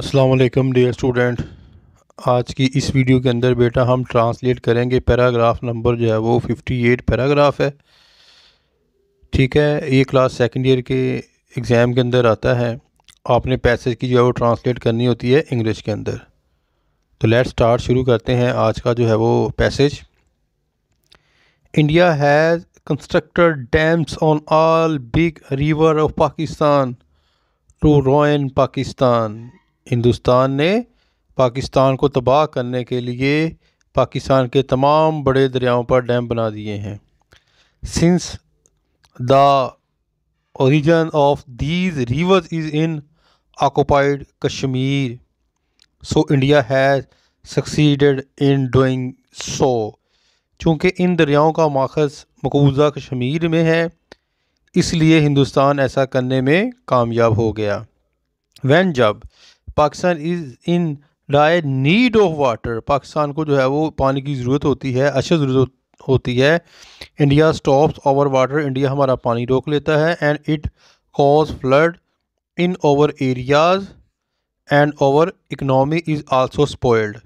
अस्सलाम dear student आज की इस वीडियो के अंदर बेटा हम ट्रांसलेट करेंगे पैराग्राफ नंबर जो है वो 58 पैराग्राफ है ठीक है ये क्लास सेकंड ईयर के एग्ज़ाम के अंदर आता है आपने पैसेज की जो है वो ट्रांसलेट करनी होती है इंग्लिश के अंदर तो लेट स्टार्ट शुरू करते हैं आज का जो है वो passage India has constructed dams on all big river of Pakistan to ruin Pakistan Hindustan ने पाकिस्तान को तबाह करने के लिए पाकिस्तान के तमाम बड़े दरियाओं पर डैम बना दिए हैं since the origin of these rivers is in occupied Kashmir so India has succeeded in doing so चूँकि इन दरियाओं का माखज़ मकबूजा कश्मीर में है इसलिए हिंदुस्तान ऐसा करने में कामयाब हो गया वैन जब Pakistan is in dire need of water Pakistan को जो है वो पानी की ज़रूरत होती है अच्छी ज़रूरत होती है India stops our water India हमारा पानी रोक लेता है and it cause flood in our areas and our economy is also spoiled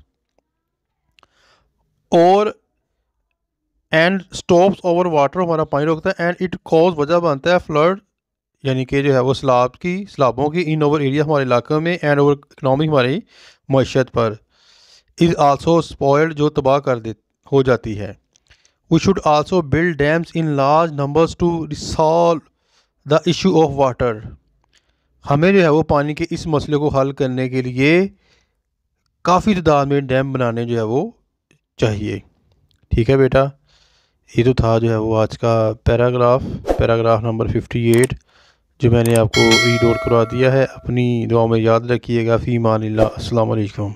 और एंड स्टॉप्स ओवर वाटर हमारा पानी रोकता है एंड इट कॉज वजह बनता है फ्लड यानी कि जो है वो सलाब की सलाबों की इन ओवर एरिया हमारे इलाकों में एंड ओवर इकनॉमी हमारी मीशत पर इज़ आल्सो स्पॉयल्ड जो तबाह कर दे हो जाती है we should also build dams in large numbers to resolve the issue of water हमें जो है वो पानी के इस मसले को हल करने के लिए काफ़ी तदाद में डैम बनाने जो है वो चाहिए ठीक है बेटा ये तो था जो है वो आज का paragraph paragraph number fifty eight जो मैंने आपको रीडोर करवा दिया है अपनी दुआ में याद रखिएगा फ़ी मान अल्लाम